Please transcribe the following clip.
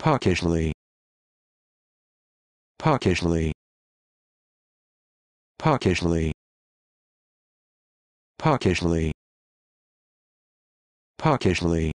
Pockishly. Pockishly. Pockishly. Pockishly. Pockishly.